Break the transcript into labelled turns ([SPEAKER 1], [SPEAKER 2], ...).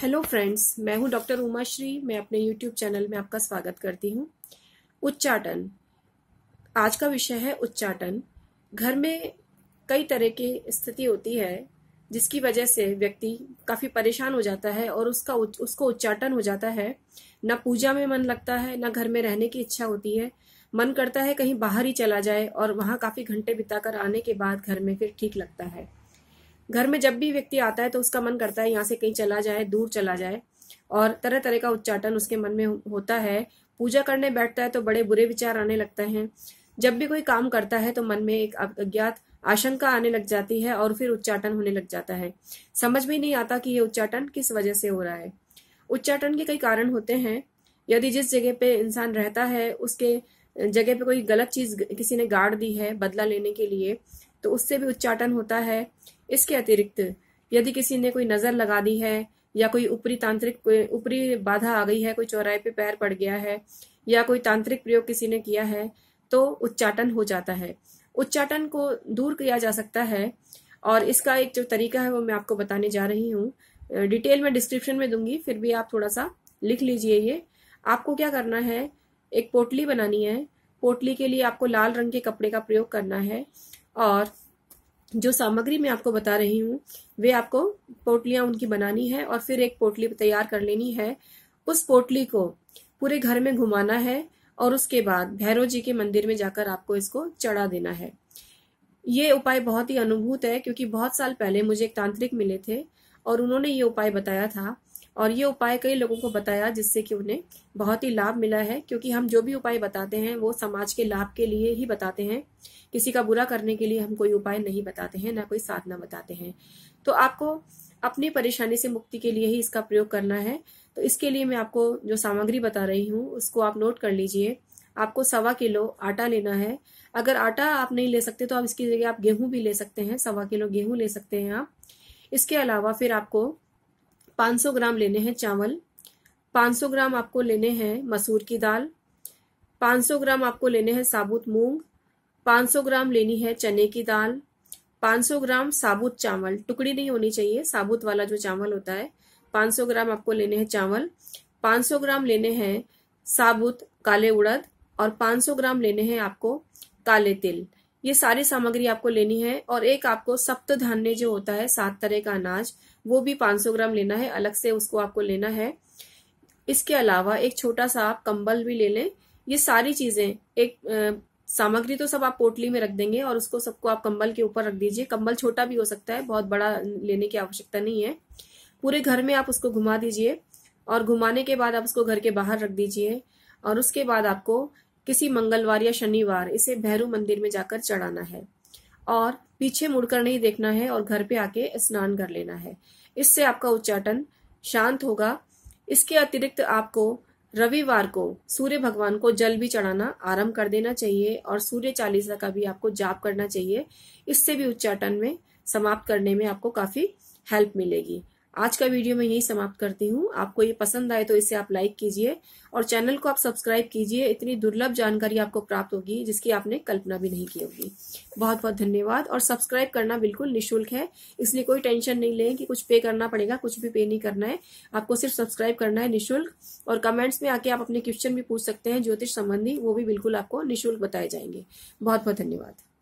[SPEAKER 1] hello friends मैं हूं doctor Uma Shri मैं अपने यूट्यूब चैनल में आपका स्वागत करती हूं उच्चाटन आज का विषय है उच्चाटन घर में कई तरह की स्थिति होती है जिसकी वजह से व्यक्ति काफ़ी परेशान हो जाता है और उसका उच, उसको उच्चाटन हो जाता है ना पूजा में मन लगता है ना घर में रहने की इच्छा होती है मन करता है कहीं बाहर ही चला जाए और वहाँ काफ़ी घंटे बिताकर आने के बाद घर में फिर ठीक लगता है घर में जब भी व्यक्ति आता है तो उसका मन करता है यहाँ से कहीं चला जाए दूर चला जाए और तरह तरह का उच्चाटन उसके मन में होता है पूजा करने बैठता है तो बड़े बुरे विचार आने लगते हैं जब भी कोई काम करता है तो मन में एक अज्ञात आशंका आने लग जाती है और फिर उच्चाटन होने लग जाता है समझ में नहीं आता कि यह उच्चाटन किस वजह से हो रहा है उच्चाटन के कई कारण होते हैं यदि जिस जगह पे इंसान रहता है उसके जगह पे कोई गलत चीज किसी ने गाड़ दी है बदला लेने के लिए तो उससे भी उच्चाटन होता है इसके अतिरिक्त यदि किसी ने कोई नजर लगा दी है या कोई ऊपरी तांत्रिक ऊपरी बाधा आ गई है कोई चौराहे पे पैर पड़ गया है या कोई तांत्रिक प्रयोग किसी ने किया है तो उच्चाटन हो जाता है उच्चाटन को दूर किया जा सकता है और इसका एक जो तरीका है वो मैं आपको बताने जा रही हूँ डिटेल में डिस्क्रिप्शन में दूंगी फिर भी आप थोड़ा सा लिख लीजिए ये आपको क्या करना है एक पोटली बनानी है पोटली के लिए आपको लाल रंग के कपड़े का प्रयोग करना है और जो सामग्री मैं आपको बता रही हूँ वे आपको पोटलिया उनकी बनानी है और फिर एक पोटली तैयार कर लेनी है उस पोटली को पूरे घर में घुमाना है और उसके बाद भैरव जी के मंदिर में जाकर आपको इसको चढ़ा देना है ये उपाय बहुत ही अनुभूत है क्योंकि बहुत साल पहले मुझे एक तांत्रिक मिले थे और उन्होंने ये उपाय बताया था और ये उपाय कई लोगों को बताया जिससे कि उन्हें बहुत ही लाभ मिला है क्योंकि हम जो भी उपाय बताते हैं वो समाज के लाभ के लिए ही बताते हैं किसी का बुरा करने के लिए हम कोई उपाय नहीं बताते हैं ना कोई साधना बताते हैं तो आपको अपनी परेशानी से मुक्ति के लिए ही इसका प्रयोग करना है तो इसके लिए मैं आपको जो सामग्री बता रही हूँ उसको आप नोट कर लीजिए आपको सवा किलो आटा लेना है अगर आटा आप नहीं ले सकते तो आप इसकी जगह आप गेहूं भी ले सकते हैं सवा किलो गेहूं ले सकते हैं आप इसके अलावा फिर आपको 500 ग्राम लेने हैं चावल 500 ग्राम आपको लेने हैं मसूर की दाल 500 ग्राम आपको लेने हैं साबुत मूंग 500 ग्राम लेनी है चने की दाल 500 ग्राम साबुत चावल टुकड़ी नहीं होनी चाहिए साबुत वाला जो चावल होता है 500 ग्राम आपको लेने हैं चावल 500 ग्राम लेने हैं साबुत काले उड़द और 500 ग्राम लेने हैं आपको काले तिल ये सारी सामग्री आपको लेनी है और एक आपको सप्त धान्य जो होता है सात तरह का अनाज वो भी 500 ग्राम लेना है अलग से उसको आपको लेना है इसके अलावा एक छोटा सा आप कंबल भी ले लें ये सारी चीजें एक सामग्री तो सब आप पोटली में रख देंगे और उसको सबको आप कंबल के ऊपर रख दीजिए कंबल छोटा भी हो सकता है बहुत बड़ा लेने की आवश्यकता नहीं है पूरे घर में आप उसको घुमा दीजिए और घुमाने के बाद आप उसको घर के बाहर रख दीजिए और उसके बाद आपको किसी मंगलवार या शनिवार इसे भैरू मंदिर में जाकर चढ़ाना है और पीछे मुड़कर नहीं देखना है और घर पे आके स्नान कर लेना है इससे आपका उच्चाटन शांत होगा इसके अतिरिक्त आपको रविवार को सूर्य भगवान को जल भी चढ़ाना आरंभ कर देना चाहिए और सूर्य चालीसा का भी आपको जाप करना चाहिए इससे भी उच्चाटन में समाप्त करने में आपको काफी हेल्प मिलेगी आज का वीडियो मैं यही समाप्त करती हूँ आपको ये पसंद आए तो इसे आप लाइक कीजिए और चैनल को आप सब्सक्राइब कीजिए इतनी दुर्लभ जानकारी आपको प्राप्त होगी जिसकी आपने कल्पना भी नहीं की होगी बहुत बहुत धन्यवाद और सब्सक्राइब करना बिल्कुल निःशुल्क है इसलिए कोई टेंशन नहीं लें कि कुछ पे करना पड़ेगा कुछ भी पे नहीं करना है आपको सिर्फ सब्सक्राइब करना है निःशुल्क और कमेंट्स में आके आप अपने क्वेश्चन भी पूछ सकते हैं ज्योतिष संबंधी वो भी बिल्कुल आपको निःशुल्क बताए जाएंगे बहुत बहुत धन्यवाद